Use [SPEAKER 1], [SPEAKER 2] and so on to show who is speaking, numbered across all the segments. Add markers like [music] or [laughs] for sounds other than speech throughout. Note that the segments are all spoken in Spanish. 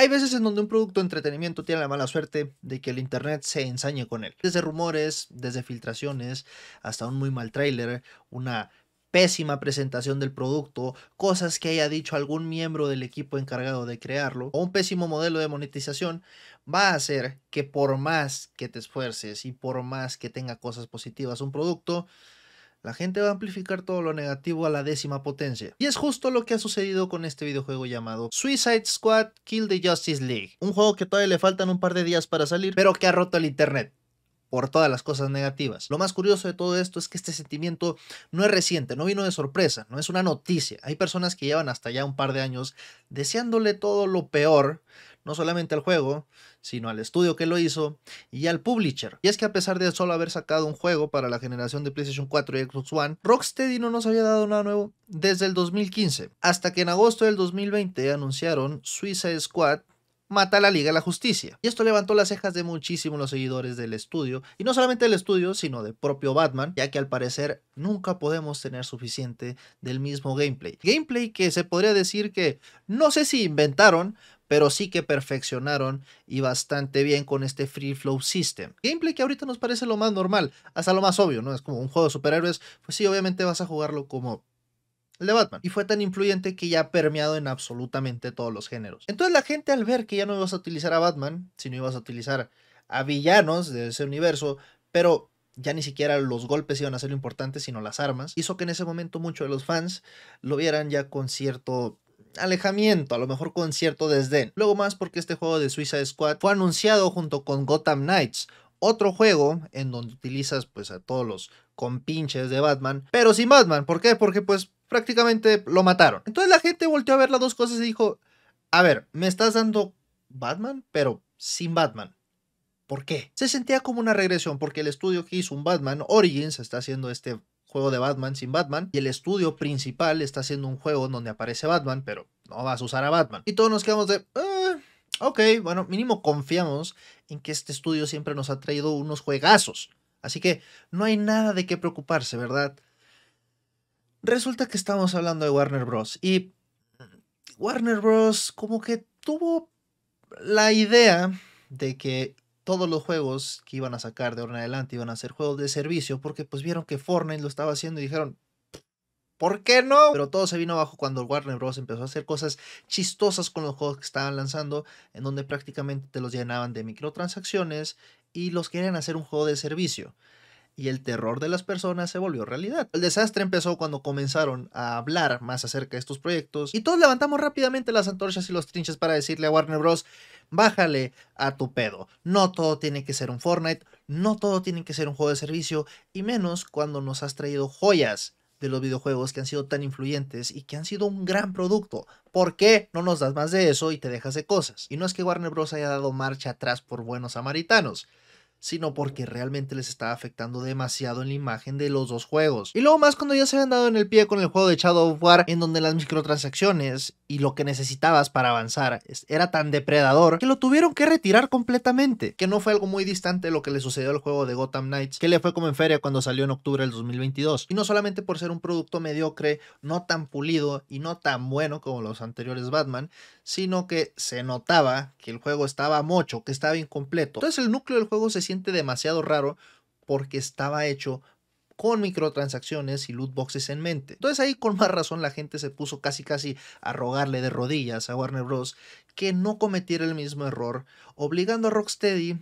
[SPEAKER 1] Hay veces en donde un producto de entretenimiento tiene la mala suerte de que el Internet se ensañe con él. Desde rumores, desde filtraciones, hasta un muy mal tráiler, una pésima presentación del producto, cosas que haya dicho algún miembro del equipo encargado de crearlo, o un pésimo modelo de monetización, va a hacer que por más que te esfuerces y por más que tenga cosas positivas un producto, la gente va a amplificar todo lo negativo a la décima potencia. Y es justo lo que ha sucedido con este videojuego llamado Suicide Squad Kill the Justice League. Un juego que todavía le faltan un par de días para salir, pero que ha roto el internet por todas las cosas negativas. Lo más curioso de todo esto es que este sentimiento no es reciente, no vino de sorpresa, no es una noticia. Hay personas que llevan hasta ya un par de años deseándole todo lo peor no solamente al juego, sino al estudio que lo hizo y al publisher. Y es que a pesar de solo haber sacado un juego para la generación de PlayStation 4 y Xbox One, Rocksteady no nos había dado nada nuevo desde el 2015, hasta que en agosto del 2020 anunciaron Suiza Squad mata la Liga de la Justicia. Y esto levantó las cejas de muchísimos los seguidores del estudio, y no solamente del estudio, sino de propio Batman, ya que al parecer nunca podemos tener suficiente del mismo gameplay. Gameplay que se podría decir que no sé si inventaron, pero sí que perfeccionaron y bastante bien con este Free Flow System. Gameplay que ahorita nos parece lo más normal, hasta lo más obvio, ¿no? Es como un juego de superhéroes, pues sí, obviamente vas a jugarlo como el de Batman. Y fue tan influyente que ya ha permeado en absolutamente todos los géneros. Entonces la gente al ver que ya no ibas a utilizar a Batman, sino ibas a utilizar a villanos de ese universo, pero ya ni siquiera los golpes iban a ser lo importante, sino las armas, hizo que en ese momento muchos de los fans lo vieran ya con cierto alejamiento, a lo mejor con cierto desdén. Luego más porque este juego de Suicide Squad fue anunciado junto con Gotham Knights, otro juego en donde utilizas pues a todos los compinches de Batman, pero sin Batman. ¿Por qué? Porque pues prácticamente lo mataron. Entonces la gente volteó a ver las dos cosas y dijo, a ver, me estás dando Batman, pero sin Batman. ¿Por qué? Se sentía como una regresión porque el estudio que hizo un Batman Origins está haciendo este juego de Batman sin Batman y el estudio principal está haciendo un juego donde aparece Batman, pero no vas a usar a Batman. Y todos nos quedamos de... Ah, ok, bueno, mínimo confiamos en que este estudio siempre nos ha traído unos juegazos. Así que no hay nada de qué preocuparse, ¿verdad? Resulta que estamos hablando de Warner Bros. Y Warner Bros. como que tuvo la idea de que todos los juegos que iban a sacar de ahora en adelante iban a ser juegos de servicio porque pues vieron que Fortnite lo estaba haciendo y dijeron, ¿Por qué no? Pero todo se vino abajo cuando Warner Bros. empezó a hacer cosas chistosas con los juegos que estaban lanzando, en donde prácticamente te los llenaban de microtransacciones y los querían hacer un juego de servicio. Y el terror de las personas se volvió realidad. El desastre empezó cuando comenzaron a hablar más acerca de estos proyectos y todos levantamos rápidamente las antorchas y los trinches para decirle a Warner Bros bájale a tu pedo. No todo tiene que ser un Fortnite, no todo tiene que ser un juego de servicio, y menos cuando nos has traído joyas de los videojuegos que han sido tan influyentes y que han sido un gran producto. ¿Por qué no nos das más de eso y te dejas de cosas? Y no es que Warner Bros. haya dado marcha atrás por buenos samaritanos, sino porque realmente les estaba afectando demasiado en la imagen de los dos juegos. Y luego más cuando ya se habían dado en el pie con el juego de Shadow of War, en donde las microtransacciones y lo que necesitabas para avanzar era tan depredador que lo tuvieron que retirar completamente, que no fue algo muy distante de lo que le sucedió al juego de Gotham Knights, que le fue como en feria cuando salió en octubre del 2022. Y no solamente por ser un producto mediocre, no tan pulido y no tan bueno como los anteriores Batman, sino que se notaba que el juego estaba mocho, que estaba incompleto. Entonces el núcleo del juego se siente demasiado raro porque estaba hecho con microtransacciones y loot boxes en mente. Entonces ahí con más razón la gente se puso casi casi a rogarle de rodillas a Warner Bros. que no cometiera el mismo error, obligando a Rocksteady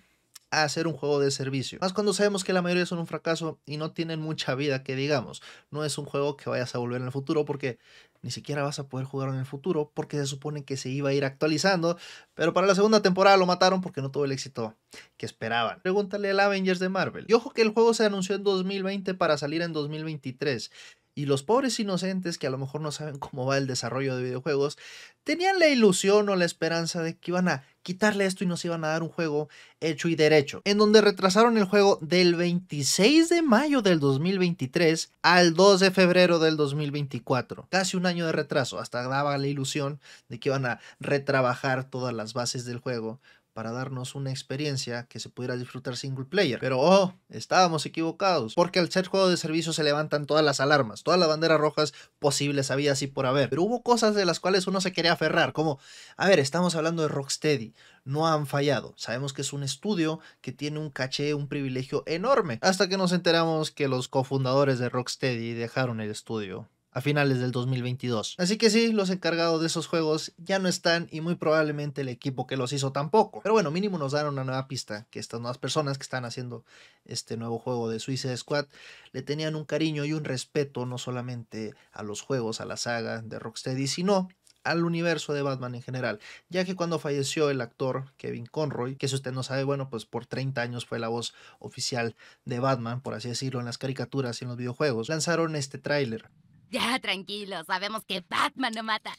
[SPEAKER 1] a hacer un juego de servicio. Más cuando sabemos que la mayoría son un fracaso y no tienen mucha vida, que digamos, no es un juego que vayas a volver en el futuro porque ni siquiera vas a poder jugar en el futuro porque se supone que se iba a ir actualizando, pero para la segunda temporada lo mataron porque no tuvo el éxito que esperaban. Pregúntale al Avengers de Marvel. Y ojo que el juego se anunció en 2020 para salir en 2023. Y los pobres inocentes que a lo mejor no saben cómo va el desarrollo de videojuegos, tenían la ilusión o la esperanza de que iban a quitarle esto y nos iban a dar un juego hecho y derecho, en donde retrasaron el juego del 26 de mayo del 2023 al 2 de febrero del 2024. Casi un año de retraso, hasta daba la ilusión de que iban a retrabajar todas las bases del juego para darnos una experiencia que se pudiera disfrutar single player. Pero oh, estábamos equivocados, porque al ser juego de servicio se levantan todas las alarmas, todas las banderas rojas posibles había así por haber. Pero hubo cosas de las cuales uno se quería aferrar, como, a ver, estamos hablando de Rocksteady, no han fallado. Sabemos que es un estudio que tiene un caché, un privilegio enorme. Hasta que nos enteramos que los cofundadores de Rocksteady dejaron el estudio a finales del 2022. Así que sí, los encargados de esos juegos ya no están y muy probablemente el equipo que los hizo tampoco. Pero bueno, mínimo nos dan una nueva pista, que estas nuevas personas que están haciendo este nuevo juego de Suicide Squad le tenían un cariño y un respeto no solamente a los juegos, a la saga de Rocksteady, sino al universo de Batman en general, ya que cuando falleció el actor Kevin Conroy, que si usted no sabe, bueno, pues por 30 años fue la voz oficial de Batman, por así decirlo, en las caricaturas y en los videojuegos, lanzaron este tráiler
[SPEAKER 2] ya, tranquilo, sabemos que Batman no mata.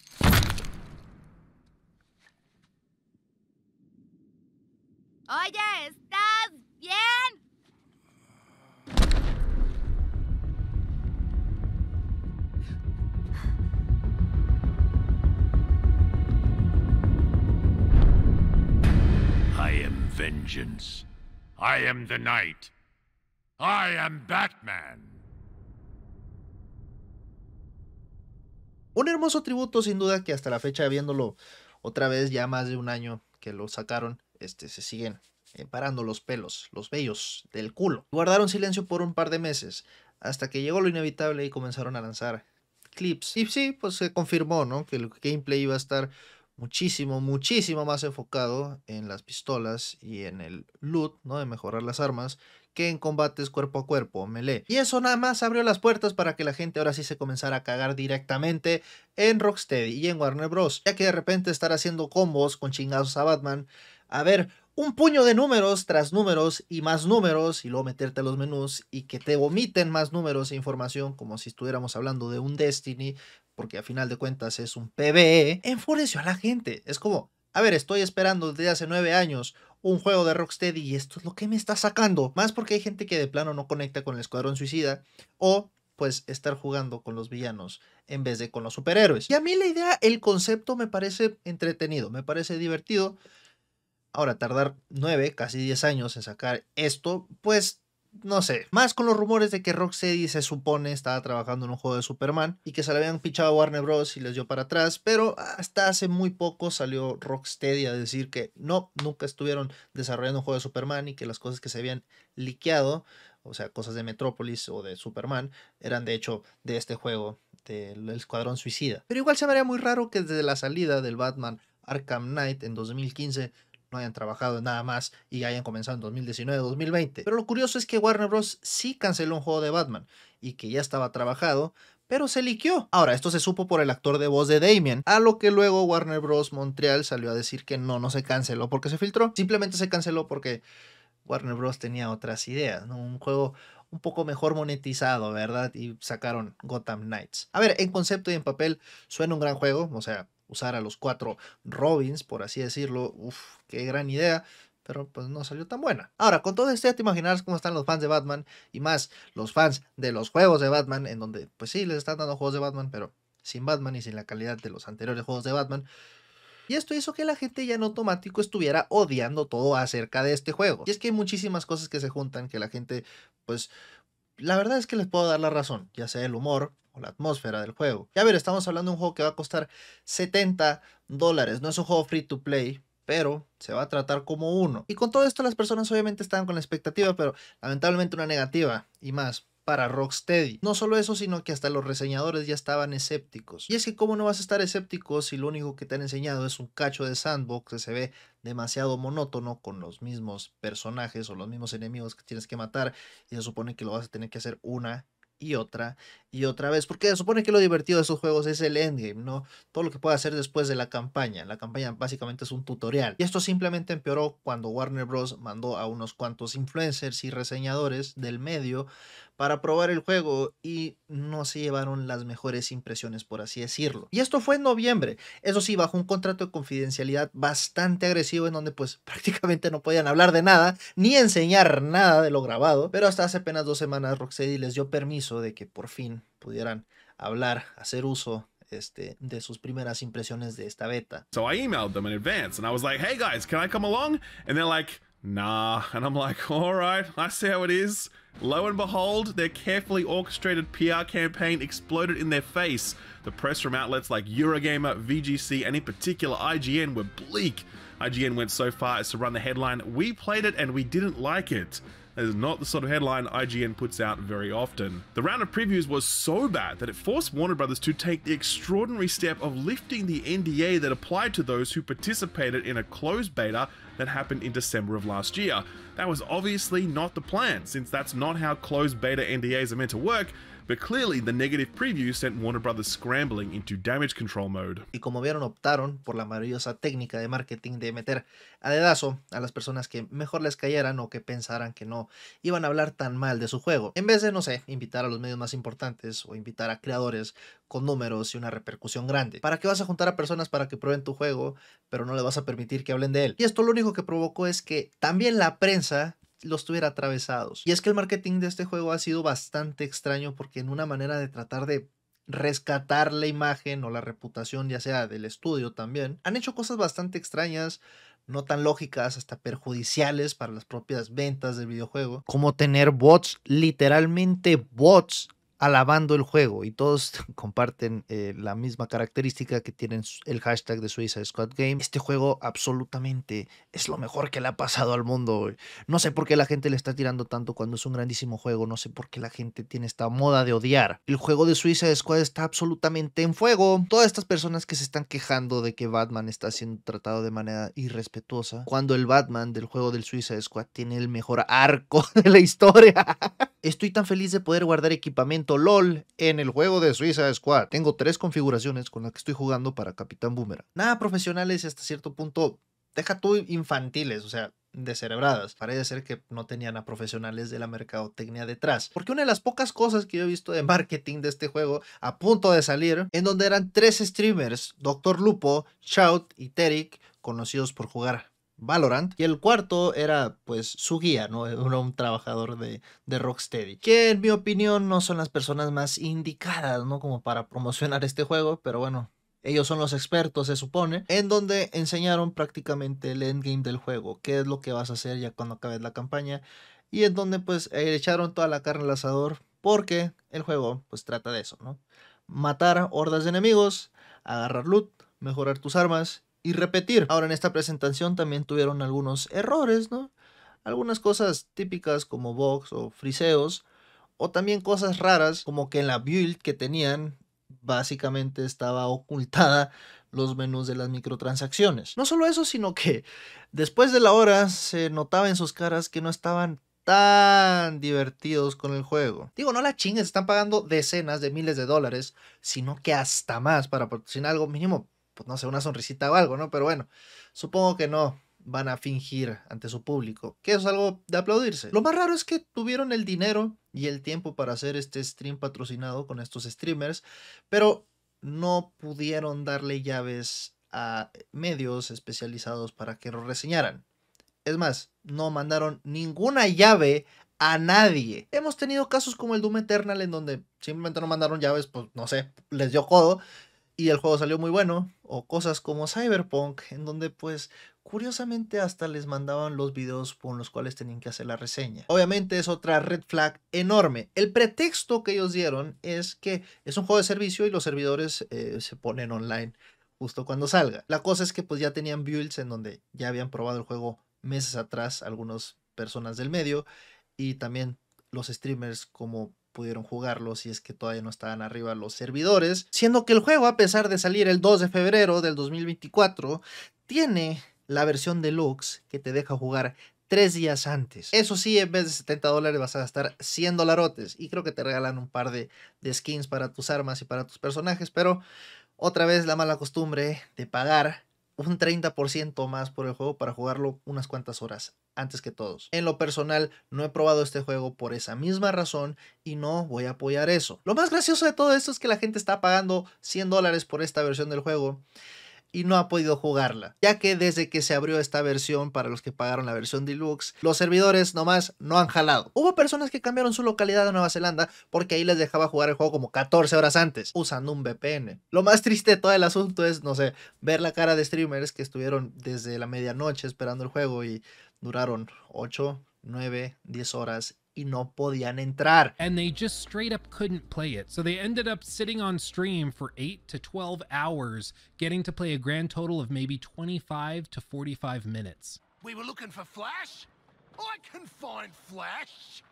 [SPEAKER 2] Oye, ¿estás bien?
[SPEAKER 3] I am vengeance. I am the night. I am Batman.
[SPEAKER 1] Un hermoso tributo, sin duda, que hasta la fecha, viéndolo otra vez, ya más de un año que lo sacaron, este, se siguen eh, parando los pelos, los vellos del culo. Guardaron silencio por un par de meses, hasta que llegó lo inevitable y comenzaron a lanzar clips. Y sí, pues se confirmó, ¿no? Que el gameplay iba a estar muchísimo, muchísimo más enfocado en las pistolas y en el loot, ¿no? De mejorar las armas que en combates cuerpo a cuerpo, melee. Y eso nada más abrió las puertas para que la gente ahora sí se comenzara a cagar directamente en Rocksteady y en Warner Bros. Ya que de repente estar haciendo combos con chingazos a Batman. A ver, un puño de números tras números y más números y luego meterte a los menús y que te vomiten más números e información como si estuviéramos hablando de un Destiny, porque a final de cuentas es un PBE. enfureció a la gente. Es como, a ver, estoy esperando desde hace nueve años un juego de Rocksteady y esto es lo que me está sacando. Más porque hay gente que de plano no conecta con el Escuadrón Suicida o pues estar jugando con los villanos en vez de con los superhéroes. Y a mí la idea, el concepto me parece entretenido, me parece divertido. Ahora, tardar nueve, casi diez años en sacar esto, pues no sé, más con los rumores de que Rocksteady se supone estaba trabajando en un juego de Superman y que se le habían fichado a Warner Bros. y les dio para atrás, pero hasta hace muy poco salió Rocksteady a decir que no, nunca estuvieron desarrollando un juego de Superman y que las cosas que se habían liqueado, o sea, cosas de Metrópolis o de Superman, eran de hecho de este juego, del Escuadrón Suicida. Pero igual se me haría muy raro que desde la salida del Batman Arkham Knight en 2015 no hayan trabajado en nada más y hayan comenzado en 2019-2020. Pero lo curioso es que Warner Bros. sí canceló un juego de Batman y que ya estaba trabajado, pero se liqueó. Ahora, esto se supo por el actor de voz de Damien, a lo que luego Warner Bros. Montreal salió a decir que no, no se canceló porque se filtró, simplemente se canceló porque Warner Bros. tenía otras ideas, ¿no? Un juego un poco mejor monetizado, ¿verdad? Y sacaron Gotham Knights. A ver, en concepto y en papel suena un gran juego, o sea, usar a los cuatro Robins, por así decirlo. Uf, qué gran idea pero pues no salió tan buena. Ahora, con todo esto ya te imaginarás cómo están los fans de Batman y más los fans de los juegos de Batman, en donde pues sí les están dando juegos de Batman, pero sin Batman y sin la calidad de los anteriores juegos de Batman. Y esto hizo que la gente ya en automático estuviera odiando todo acerca de este juego. Y es que hay muchísimas cosas que se juntan que la gente, pues, la verdad es que les puedo dar la razón, ya sea el humor, la atmósfera del juego. Y a ver, estamos hablando de un juego que va a costar 70 dólares. No es un juego free to play, pero se va a tratar como uno. Y con todo esto las personas obviamente estaban con la expectativa, pero lamentablemente una negativa y más para Rocksteady. No solo eso, sino que hasta los reseñadores ya estaban escépticos. Y es que cómo no vas a estar escéptico si lo único que te han enseñado es un cacho de sandbox que se ve demasiado monótono con los mismos personajes o los mismos enemigos que tienes que matar y se supone que lo vas a tener que hacer una y otra y otra vez. Porque supone que lo divertido de esos juegos es el endgame, ¿no? Todo lo que puede hacer después de la campaña. La campaña básicamente es un tutorial. Y esto simplemente empeoró cuando Warner Bros. mandó a unos cuantos influencers y reseñadores del medio para probar el juego y no se llevaron las mejores impresiones, por así decirlo. Y esto fue en noviembre, eso sí, bajo un contrato de confidencialidad bastante agresivo en donde pues [laughs] prácticamente no podían hablar de nada, ni enseñar nada de lo grabado, pero hasta hace apenas dos semanas Rocksteady les dio permiso de que por fin pudieran, hablar, hacer uso este, de sus primeras impresiones de esta beta.
[SPEAKER 3] So I emailed them in advance and I was like, hey guys, can I come along? And they're like, nah. [laughs] And I'm like, all right, I see how it is. Lo and behold, their carefully orchestrated PR campaign exploded in their face. The press from outlets like Eurogamer, VGC, and in particular IGN were bleak. IGN went so far as to run the headline, We played it and we didn't like it. That is not the sort of headline IGN puts out very often. The round of previews was so bad that it forced Warner Brothers to take the extraordinary step of lifting the NDA that applied to those who participated in a closed beta that happened in December of last year. That was obviously not the plan, since that's not
[SPEAKER 1] how closed beta NDAs are meant to work, but clearly the negative preview sent Warner Brothers scrambling into damage control mode. Y como vieron, optaron por la maravillosa técnica de marketing de meter a dedazo a las personas que mejor les cayeran o que pensaran que no iban a hablar tan mal de su juego. En vez de, no sé, invitar a los medios más importantes o invitar a creadores con números y una repercusión grande. ¿Para qué vas a juntar a personas para que prueben tu juego, pero no le vas a permitir que hablen de él? Y esto lo único que provocó es que también la prensa los tuviera atravesados. Y es que el marketing de este juego ha sido bastante extraño porque en una manera de tratar de rescatar la imagen o la reputación, ya sea del estudio también, han hecho cosas bastante extrañas, no tan lógicas, hasta perjudiciales para las propias ventas del videojuego, como tener bots, literalmente bots alabando el juego y todos [laughs] comparten eh, la misma característica que tienen el hashtag de Suiza Squad Game. Este juego absolutamente es lo mejor que le ha pasado al mundo. No sé por qué la gente le está tirando tanto cuando es un grandísimo juego, no sé por qué la gente tiene esta moda de odiar. El juego de Suiza Squad está absolutamente en fuego. Todas estas personas que se están quejando de que Batman está siendo tratado de manera irrespetuosa, cuando el Batman del juego del Suiza Squad tiene el mejor arco [laughs] de la historia. Estoy tan feliz de poder guardar equipamiento .lol en el juego de Suiza Squad. Tengo tres configuraciones con las que estoy jugando para Capitán Boomerang. Nada profesionales hasta cierto punto, deja tú infantiles, o sea, descerebradas. Parece ser que no tenían a profesionales de la mercadotecnia detrás. Porque una de las pocas cosas que yo he visto de marketing de este juego a punto de salir, en donde eran tres streamers, Doctor Lupo, Shout y Terek, conocidos por jugar Valorant. Y el cuarto era pues su guía, ¿no? [laughs] Era un trabajador de, de Rocksteady. Que en mi opinión no son las personas más indicadas, ¿no? Como para promocionar este juego, pero bueno, ellos son los expertos, se supone, en donde enseñaron prácticamente el endgame del juego, qué es lo que vas a hacer ya cuando acabes la campaña, y en donde pues eh, echaron toda la carne al asador, porque el juego pues trata de eso, ¿no? Matar hordas de enemigos, agarrar loot, mejorar tus armas y repetir. Ahora en esta presentación también tuvieron algunos errores, ¿no? Algunas cosas típicas como box o friseos o también cosas raras como que en la build que tenían básicamente estaba ocultada los menús de las microtransacciones. No solo eso, sino que después de la hora se notaba en sus caras que no estaban tan divertidos con el juego. Digo, no la chingues, están pagando decenas de miles de dólares, sino que hasta más para producir algo mínimo pues no sé, una sonrisita o algo, ¿no? Pero bueno, supongo que no van a fingir ante su público, que es algo de aplaudirse. Lo más raro es que tuvieron el dinero y el tiempo para hacer este stream patrocinado con estos streamers, pero no pudieron darle llaves a medios especializados para que lo reseñaran. Es más, no mandaron ninguna llave a nadie. Hemos tenido casos como el Doom Eternal en donde simplemente no mandaron llaves, pues no sé, les dio codo y el juego salió muy bueno, o cosas como Cyberpunk, en donde pues curiosamente hasta les mandaban los videos con los cuales tenían que hacer la reseña. Obviamente es otra red flag enorme. El pretexto que ellos dieron es que es un juego de servicio y los servidores eh, se ponen online justo cuando salga. La cosa es que pues ya tenían builds en donde ya habían probado el juego meses atrás algunas personas del medio y también los streamers como pudieron jugarlo si es que todavía no estaban arriba los servidores, siendo que el juego, a pesar de salir el 2 de febrero del 2024, tiene la versión deluxe que te deja jugar tres días antes. Eso sí, en vez de 70 dólares vas a gastar 100 dolarotes y creo que te regalan un par de, de skins para tus armas y para tus personajes, pero otra vez la mala costumbre de pagar un 30% más por el juego para jugarlo unas cuantas horas antes que todos. En lo personal, no he probado este juego por esa misma razón y no voy a apoyar eso. Lo más gracioso de todo esto es que la gente está pagando 100 dólares por esta versión del juego y no ha podido jugarla, ya que desde que se abrió esta versión para los que pagaron la versión deluxe, los servidores nomás no han jalado. Hubo personas que cambiaron su localidad a Nueva Zelanda porque ahí les dejaba jugar el juego como 14 horas antes, usando un VPN. Lo más triste de todo el asunto es, no sé, ver la cara de streamers que estuvieron desde la medianoche esperando el juego y duraron 8, 9, 10 horas y no podían entrar.
[SPEAKER 3] And they just straight up couldn't play it. So they ended up sitting on stream for 8 to 12 hours, getting to play a grand total of maybe 25 to 45 minutes. We were looking for Flash? I can find Flash.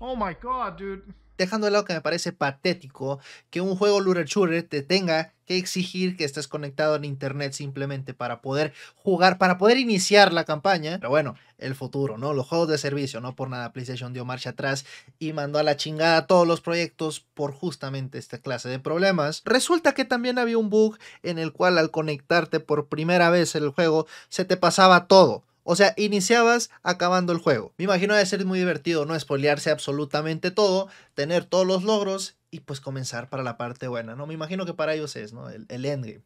[SPEAKER 1] Oh my god, dude. dejando de lado que me parece patético que un juego looter shooter te tenga que exigir que estés conectado en internet simplemente para poder jugar, para poder iniciar la campaña. Pero bueno, el futuro, ¿no? Los juegos de servicio, no por nada PlayStation dio marcha atrás y mandó a la chingada todos los proyectos por justamente esta clase de problemas. Resulta que también había un bug en el cual al conectarte por primera vez el juego se te pasaba todo. O sea, iniciabas acabando el juego. Me imagino debe ser muy divertido no espolearse absolutamente todo, tener todos los logros y pues comenzar para la parte buena, ¿no? Me imagino que para ellos es, ¿no? El, el endgame.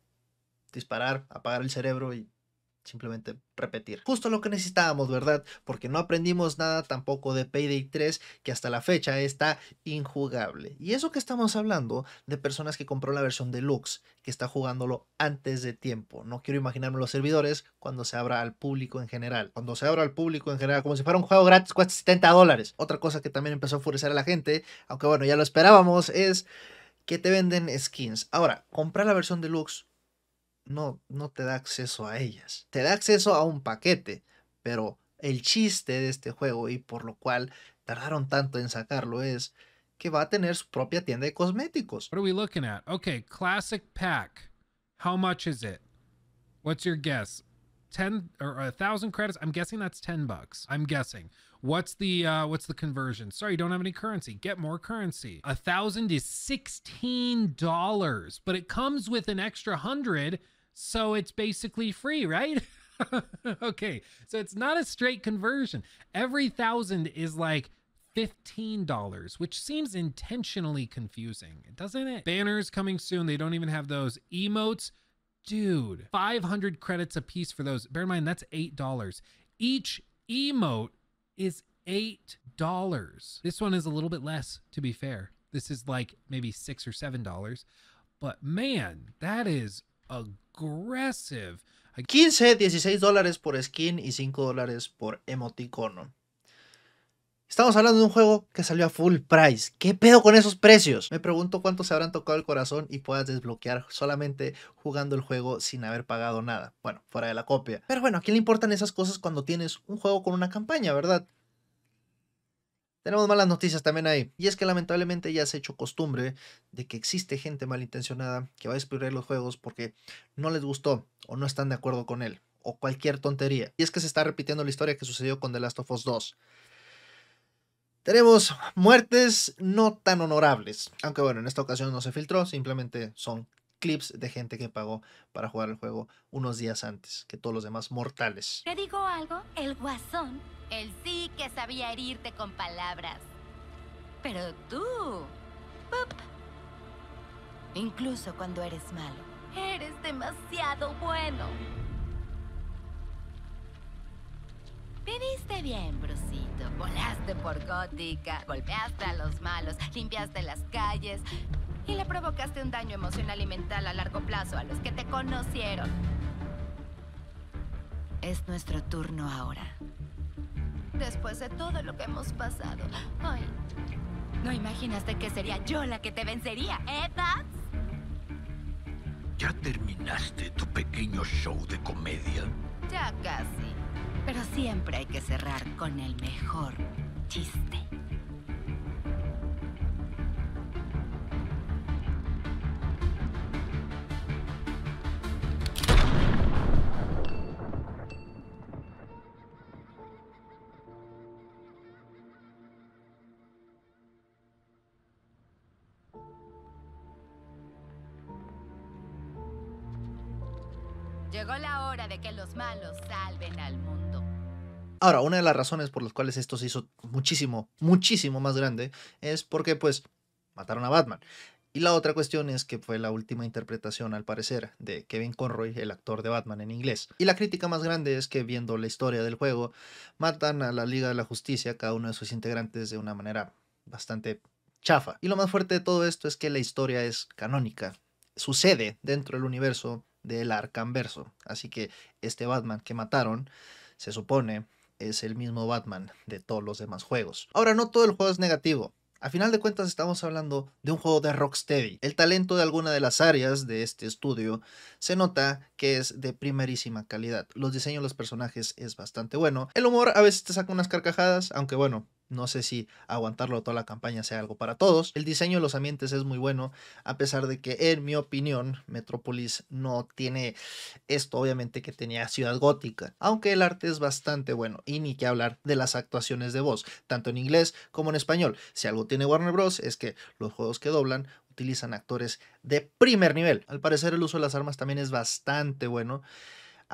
[SPEAKER 1] Disparar, apagar el cerebro y simplemente repetir. Justo lo que necesitábamos, ¿verdad? Porque no aprendimos nada tampoco de Payday 3, que hasta la fecha está injugable. Y eso que estamos hablando de personas que compró la versión deluxe, que está jugándolo antes de tiempo. No quiero imaginarme los servidores cuando se abra al público en general. Cuando se abra al público en general, como si fuera un juego gratis, cuesta 70 dólares. Otra cosa que también empezó a enfurecer a la gente, aunque bueno, ya lo esperábamos, es que te venden skins. Ahora, comprar la versión deluxe no, no te da acceso a ellas. Te da acceso a un paquete, pero el chiste de este juego y por lo cual tardaron tanto en sacarlo es que va a tener su propia tienda de cosméticos. What are we looking at?
[SPEAKER 3] Okay, classic pack. How much is it? What's your guess? 10 or thousand credits i'm guessing that's 10 bucks i'm guessing what's the uh what's the conversion sorry you don't have any currency get more currency a thousand is 16 dollars but it comes with an extra hundred so it's basically free, right? [laughs] okay, so it's not a straight conversion. Every thousand is like $15, which seems intentionally confusing, doesn't it? Banners coming soon. They don't even have those. Emotes, dude, 500 credits a piece for those. Bear in mind, that's $8. Each emote is $8. This one is a little bit less, to be fair. This is like maybe six or $7.
[SPEAKER 1] But man, that is aggressive. 15, 16 dólares por skin y 5 dólares por emoticono. Estamos hablando de un juego que salió a full price. ¿Qué pedo con esos precios? Me pregunto cuánto se habrán tocado el corazón y puedas desbloquear solamente jugando el juego sin haber pagado nada. Bueno, fuera de la copia. Pero bueno, ¿a quién le importan esas cosas cuando tienes un juego con una campaña, verdad? Tenemos malas noticias también ahí. Y es que lamentablemente ya se ha hecho costumbre de que existe gente malintencionada que va a destruir los juegos porque no les gustó o no están de acuerdo con él. O cualquier tontería. Y es que se está repitiendo la historia que sucedió con The Last of Us 2. Tenemos muertes no tan honorables. Aunque bueno, en esta ocasión no se filtró, simplemente son clips de gente que pagó para jugar el juego unos días antes que todos los demás mortales.
[SPEAKER 2] ¿Te digo algo? El guasón, el sí sabía herirte con palabras. Pero tú... ¡pup! Incluso cuando eres malo, eres demasiado bueno. Viviste bien, Brusito. Volaste por Gótica, golpeaste a los malos, limpiaste las calles y le provocaste un daño emocional y mental a largo plazo a los que te conocieron. Es nuestro turno ahora después de todo lo que hemos pasado. Ay, no imaginaste que sería yo la que te vencería, ¿eh,
[SPEAKER 1] ¿Ya terminaste tu pequeño show de comedia?
[SPEAKER 2] Ya casi. Pero siempre hay que cerrar con el mejor chiste. Llegó la hora de que los malos salven al mundo.
[SPEAKER 1] Ahora, una de las razones por las cuales esto se hizo muchísimo, muchísimo más grande es porque, pues, mataron a Batman. Y la otra cuestión es que fue la última interpretación, al parecer, de Kevin Conroy, el actor de Batman en inglés. Y la crítica más grande es que, viendo la historia del juego, matan a la Liga de la Justicia, cada uno de sus integrantes, de una manera bastante chafa. Y lo más fuerte de todo esto es que la historia es canónica. Sucede dentro del universo del Arcanverso. Así que este Batman que mataron, se supone, es el mismo Batman de todos los demás juegos. Ahora, no todo el juego es negativo. A final de cuentas estamos hablando de un juego de Rocksteady. El talento de alguna de las áreas de este estudio se nota que es de primerísima calidad. Los diseños de los personajes es bastante bueno. El humor a veces te saca unas carcajadas, aunque bueno, no sé si aguantarlo toda la campaña sea algo para todos. El diseño de los ambientes es muy bueno, a pesar de que, en mi opinión, Metrópolis no tiene esto, obviamente, que tenía Ciudad Gótica. Aunque el arte es bastante bueno, y ni que hablar de las actuaciones de voz, tanto en inglés como en español. Si algo tiene Warner Bros. es que los juegos que doblan utilizan actores de primer nivel. Al parecer, el uso de las armas también es bastante bueno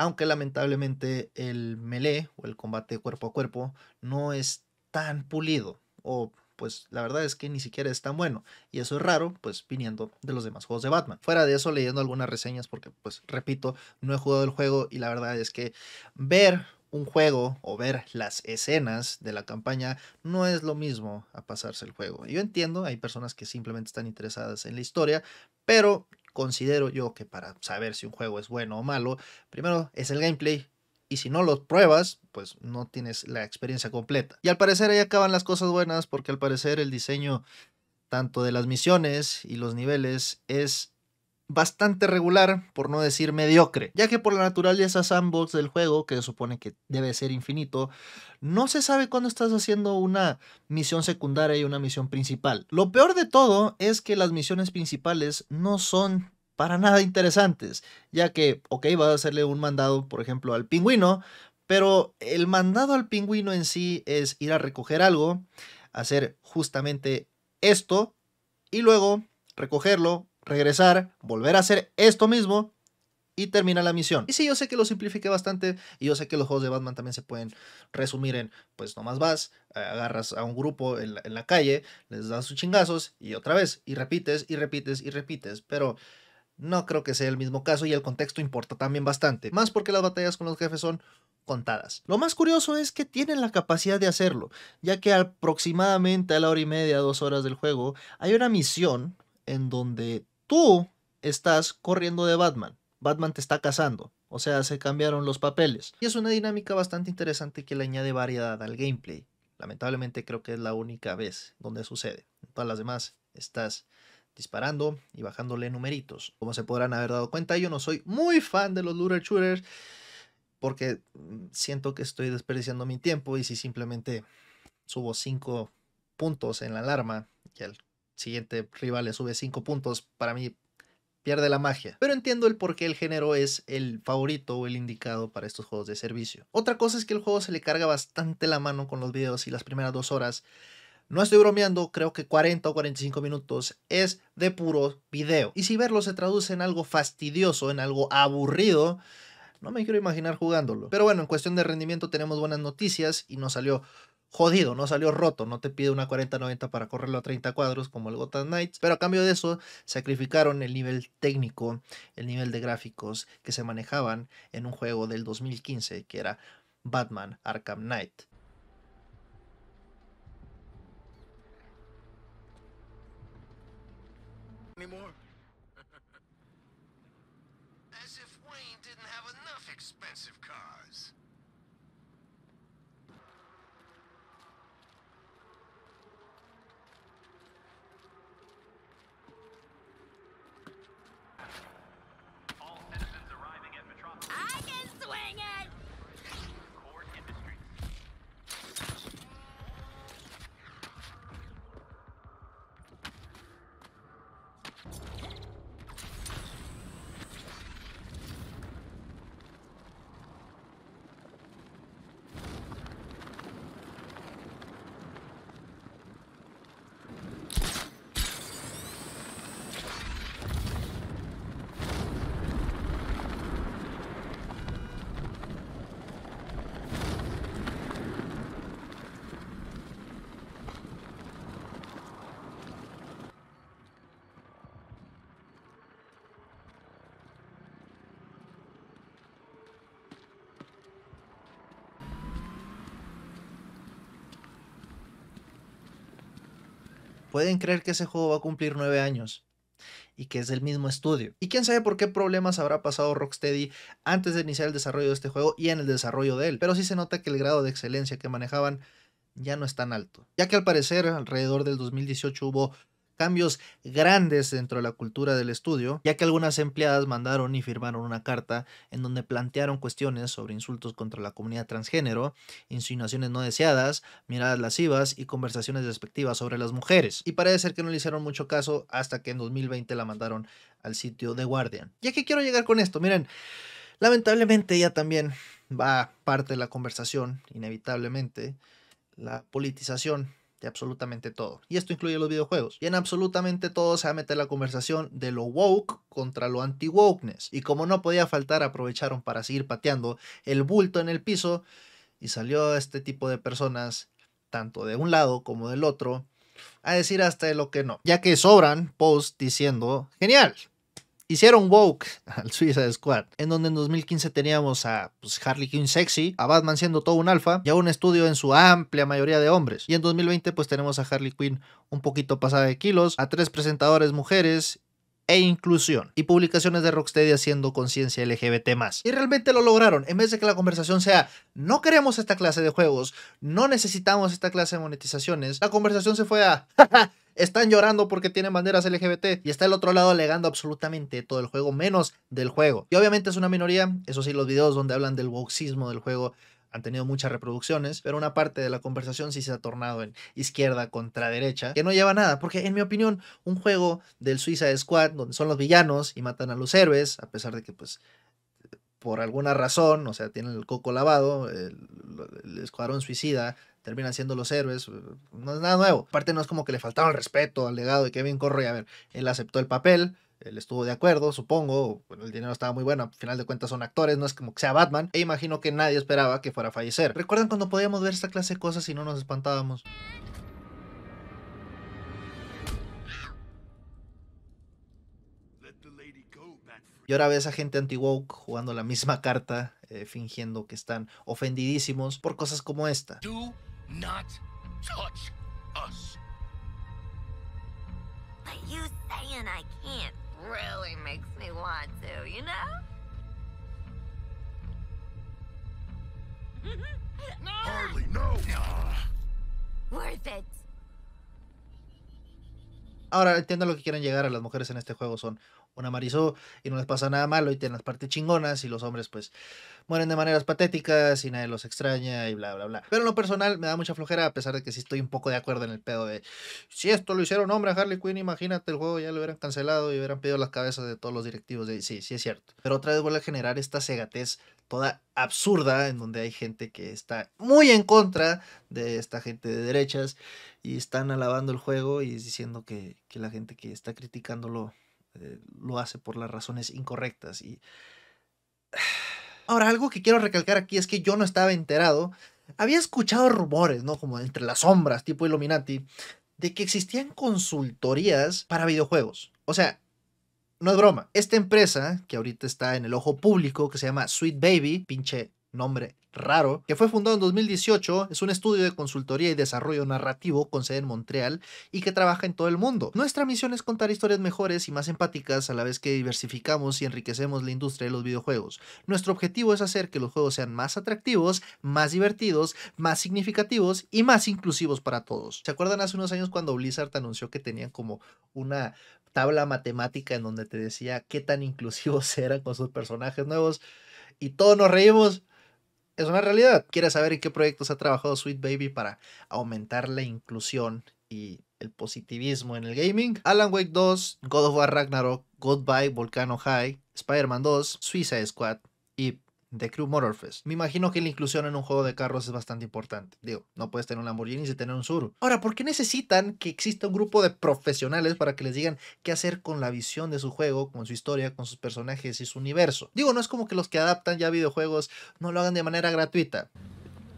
[SPEAKER 1] aunque lamentablemente el melee o el combate cuerpo a cuerpo no es tan pulido o pues la verdad es que ni siquiera es tan bueno. Y eso es raro, pues viniendo de los demás juegos de Batman. Fuera de eso, leyendo algunas reseñas, porque pues repito, no he jugado el juego y la verdad es que ver un juego o ver las escenas de la campaña no es lo mismo a pasarse el juego. Yo entiendo, hay personas que simplemente están interesadas en la historia, pero considero yo que para saber si un juego es bueno o malo, primero es el gameplay y si no los pruebas, pues no tienes la experiencia completa. Y al parecer ahí acaban las cosas buenas porque al parecer el diseño tanto de las misiones y los niveles es bastante regular, por no decir mediocre, ya que por la naturaleza sandbox del juego, que se supone que debe ser infinito, no se sabe cuándo estás haciendo una misión secundaria y una misión principal. Lo peor de todo es que las misiones principales no son para nada interesantes, ya que, ok, va a hacerle un mandado, por ejemplo, al pingüino, pero el mandado al pingüino en sí es ir a recoger algo, hacer justamente esto, y luego recogerlo, regresar, volver a hacer esto mismo y termina la misión. Y sí, yo sé que lo simplifique bastante y yo sé que los juegos de Batman también se pueden resumir en, pues nomás vas, agarras a un grupo en la, en la calle, les das sus chingazos y otra vez, y repites, y repites, y repites, pero no creo que sea el mismo caso y el contexto importa también bastante, más porque las batallas con los jefes son contadas. Lo más curioso es que tienen la capacidad de hacerlo, ya que aproximadamente a la hora y media, dos horas del juego, hay una misión en donde tú estás corriendo de Batman. Batman te está cazando, o sea, se cambiaron los papeles. Y es una dinámica bastante interesante que le añade variedad al gameplay. Lamentablemente creo que es la única vez donde sucede. En todas las demás estás disparando y bajándole numeritos. Como se podrán haber dado cuenta, yo no soy muy fan de los looter shooters porque siento que estoy desperdiciando mi tiempo y si simplemente subo 5 puntos en la alarma y el siguiente rival le sube 5 puntos, para mí pierde la magia. Pero entiendo el por qué el género es el favorito o el indicado para estos juegos de servicio. Otra cosa es que el juego se le carga bastante la mano con los videos y las primeras dos horas no estoy bromeando, creo que 40 o 45 minutos es de puro video. Y si verlo se traduce en algo fastidioso, en algo aburrido, no me quiero imaginar jugándolo. Pero bueno, en cuestión de rendimiento tenemos buenas noticias y no salió jodido, no salió roto, no te pide una 40-90 para correrlo a 30 cuadros como el Gotham Knights, pero a cambio de eso sacrificaron el nivel técnico, el nivel de gráficos que se manejaban en un juego del 2015 que era Batman Arkham Knight. anymore? pueden creer que ese juego va a cumplir nueve años y que es del mismo estudio. Y quién sabe por qué problemas habrá pasado Rocksteady antes de iniciar el desarrollo de este juego y en el desarrollo de él, pero sí se nota que el grado de excelencia que manejaban ya no es tan alto, ya que al parecer alrededor del 2018 hubo cambios grandes dentro de la cultura del estudio, ya que algunas empleadas mandaron y firmaron una carta en donde plantearon cuestiones sobre insultos contra la comunidad transgénero, insinuaciones no deseadas, miradas lascivas y conversaciones despectivas sobre las mujeres. Y parece ser que no le hicieron mucho caso hasta que en 2020 la mandaron al sitio de Guardian. Ya que quiero llegar con esto, miren, lamentablemente ya también va parte de la conversación, inevitablemente, la politización de absolutamente todo. Y esto incluye los videojuegos. Y en absolutamente todo se va a meter la conversación de lo woke contra lo anti-wokeness. Y como no podía faltar, aprovecharon para seguir pateando el bulto en el piso y salió este tipo de personas, tanto de un lado como del otro, a decir hasta de lo que no. Ya que sobran posts diciendo, genial, Hicieron Woke [laughs] al Suicide Squad, en donde en 2015 teníamos a pues, Harley Quinn sexy, a Batman siendo todo un alfa y a un estudio en su amplia mayoría de hombres. Y en 2020 pues tenemos a Harley Quinn un poquito pasada de kilos, a tres presentadores mujeres e inclusión y publicaciones de Rocksteady haciendo conciencia LGBT más. Y realmente lo lograron, en vez de que la conversación sea no queremos esta clase de juegos, no necesitamos esta clase de monetizaciones, la conversación se fue a [laughs] están llorando porque tienen banderas LGBT y está el otro lado alegando absolutamente todo el juego, menos del juego. Y obviamente es una minoría, eso sí, los videos donde hablan del boxismo del juego han tenido muchas reproducciones, pero una parte de la conversación sí se ha tornado en izquierda contra derecha, que no lleva nada, porque en mi opinión, un juego del Suiza Squad, donde son los villanos y matan a los héroes, a pesar de que pues por alguna razón, o sea, tienen el coco lavado, el escuadrón suicida terminan siendo los héroes. Eh, no es nada nuevo. Aparte, no es como que le faltaba respeto al legado de Kevin corre. A ver, él aceptó el papel. Él estuvo de acuerdo, supongo. el dinero estaba muy bueno. Al final de cuentas son actores, no es como que sea Batman. E imagino que nadie esperaba que fuera a fallecer. ¿Recuerdan cuando podíamos ver esta clase de cosas y no nos espantábamos? Y ahora ves a gente anti-woke jugando la misma carta, eh, fingiendo que están ofendidísimos por cosas como esta not touch us. But you saying I can't really
[SPEAKER 2] makes me want to, you know? no! Mm-hmm. [laughs] Harley, no! Ah. Worth it.
[SPEAKER 1] Ahora entiendo lo que quieren llegar a las mujeres en este juego son una marisó y no les pasa nada malo y tienen las partes chingonas y los hombres pues mueren de maneras patéticas y nadie los extraña y bla, bla, bla. Pero en lo personal me da mucha flojera a pesar de que sí estoy un poco de acuerdo en el pedo de si esto lo hicieron hombre a Harley Quinn, imagínate el juego ya lo hubieran cancelado y hubieran pedido las cabezas de todos los directivos. De, sí, sí es cierto. Pero otra vez vuelve a generar esta cegatez toda absurda en donde hay gente que está muy en contra de esta gente de derechas y están alabando el juego y diciendo que, que la gente que está criticándolo eh, lo hace por las razones incorrectas. Y... [sighs] Ahora, algo que quiero recalcar aquí es que yo no estaba enterado. Había escuchado rumores, ¿no? Como entre las sombras, tipo Illuminati, de que existían consultorías para videojuegos. O sea, no es broma. Esta empresa, que ahorita está en el ojo público, que se llama Sweet Baby, pinche nombre raro, que fue fundado en 2018, es un estudio de consultoría y desarrollo narrativo con sede en Montreal y que trabaja en todo el mundo. Nuestra misión es contar historias mejores y más empáticas a la vez que diversificamos y enriquecemos la industria de los videojuegos. Nuestro objetivo es hacer que los juegos sean más atractivos, más divertidos, más significativos y más inclusivos para todos. ¿Se acuerdan hace unos años cuando Blizzard anunció que tenían como una tabla matemática en donde te decía qué tan [laughs] inclusivos eran con sus personajes nuevos? Y todos nos reímos es una realidad. ¿Quieres saber en qué proyectos ha trabajado Sweet Baby para aumentar la inclusión y el positivismo en el gaming? Alan Wake 2, God of War Ragnarok, Goodbye Volcano High, Spider-Man 2, Suicide Squad y de Crew Motorfest. Me imagino que la inclusión en un juego de carros es bastante importante. Digo, no puedes tener un Lamborghini sin tener un Zuru. Ahora, ¿por qué necesitan que exista un grupo de profesionales para que les digan qué hacer con la visión de su juego, con su historia, con sus personajes y su universo? Digo, no es como que los que adaptan ya videojuegos no lo hagan de manera gratuita.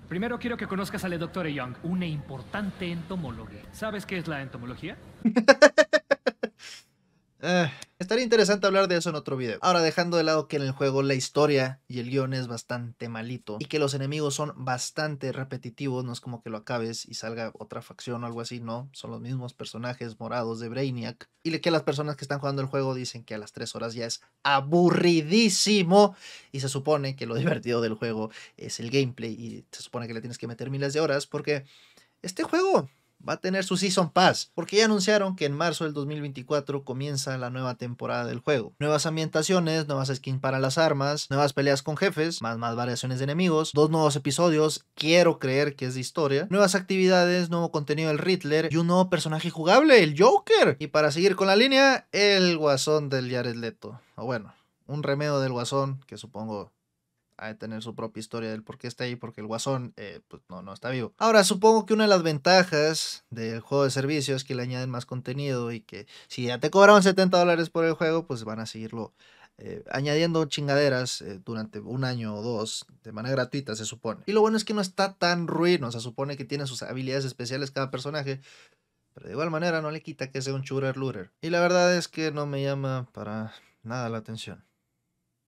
[SPEAKER 1] Primero quiero que conozcas al Dr. E. Young, una importante entomólogo ¿Sabes qué es la entomología? [laughs] Eh, estaría interesante hablar de eso en otro video. Ahora, dejando de lado que en el juego la historia y el guión es bastante malito y que los enemigos son bastante repetitivos, no es como que lo acabes y salga otra facción o algo así, no. Son los mismos personajes morados de Brainiac. Y que las personas que están jugando el juego dicen que a las 3 horas ya es aburridísimo y se supone que lo [laughs] divertido del juego es el gameplay y se supone que le tienes que meter miles de horas porque este juego va a tener su Season Pass, porque ya anunciaron que en marzo del 2024 comienza la nueva temporada del juego. Nuevas ambientaciones, nuevas skins para las armas, nuevas peleas con jefes, más más variaciones de enemigos, dos nuevos episodios, quiero creer que es de historia, nuevas actividades, nuevo contenido del Riddler y un nuevo personaje jugable, el Joker. Y para seguir con la línea, el guasón del Jared Leto. O bueno, un remedio del guasón que supongo a tener su propia historia del por qué está ahí, porque el guasón eh, pues no, no está vivo. Ahora, supongo que una de las ventajas del juego de servicio es que le añaden más contenido y que si ya te cobraron 70 dólares por el juego, pues van a seguirlo eh, añadiendo chingaderas eh, durante un año o dos de manera gratuita, se supone. Y lo bueno es que no está tan ruin, o sea, supone que tiene sus habilidades especiales cada personaje, pero de igual manera no le quita que sea un shooter looter. Y la verdad es que no me llama para nada la atención.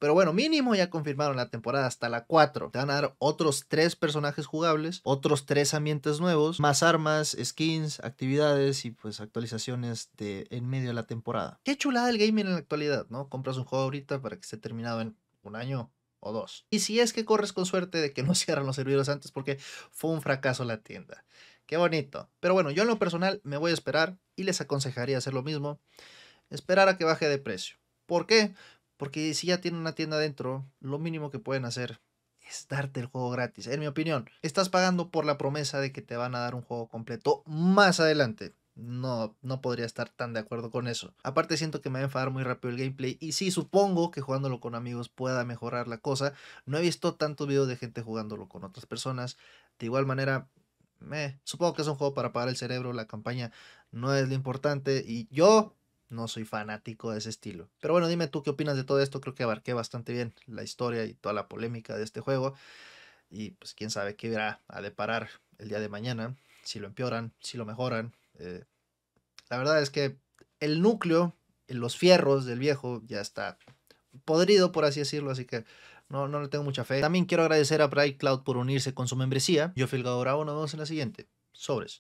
[SPEAKER 1] Pero bueno, mínimo ya confirmaron la temporada hasta la 4. Te van a dar otros 3 personajes jugables, otros 3 ambientes nuevos, más armas, skins, actividades y pues actualizaciones de en medio de la temporada. Qué chulada el gaming en la actualidad, ¿no? Compras un juego ahorita para que esté terminado en un año, o dos. Y si es que corres con suerte de que no [laughs] cierran los servidores antes porque fue un fracaso la tienda. Qué bonito. Pero bueno, yo en lo personal me voy a esperar y les aconsejaría hacer lo mismo. Esperar a que baje de precio. ¿Por qué? Porque si ya tienen una tienda adentro, lo mínimo que pueden hacer es darte el juego gratis. En mi opinión, estás pagando por la promesa de que te van a dar un juego completo más adelante. No, no podría estar tan de acuerdo con eso. Aparte siento que me va a enfadar muy rápido el gameplay y sí supongo que jugándolo con amigos pueda mejorar la cosa. No he visto tanto video de gente jugándolo con otras personas. De igual manera, me supongo que es un juego para pagar el cerebro, la campaña no es lo importante y yo no soy fanático de ese estilo. Pero bueno, dime tú qué opinas de todo esto. Creo que abarqué bastante bien la historia y toda la polémica de este juego. Y pues quién sabe qué irá a deparar el día de mañana. Si lo empeoran, si lo mejoran. Eh. la verdad es que el núcleo, los fierros del viejo ya está podrido, por así decirlo. Así que no, no le tengo mucha fe. También quiero agradecer a Bright Cloud por unirse con su membresía. Yo Filgado uno nos vemos en la siguiente. Sobres.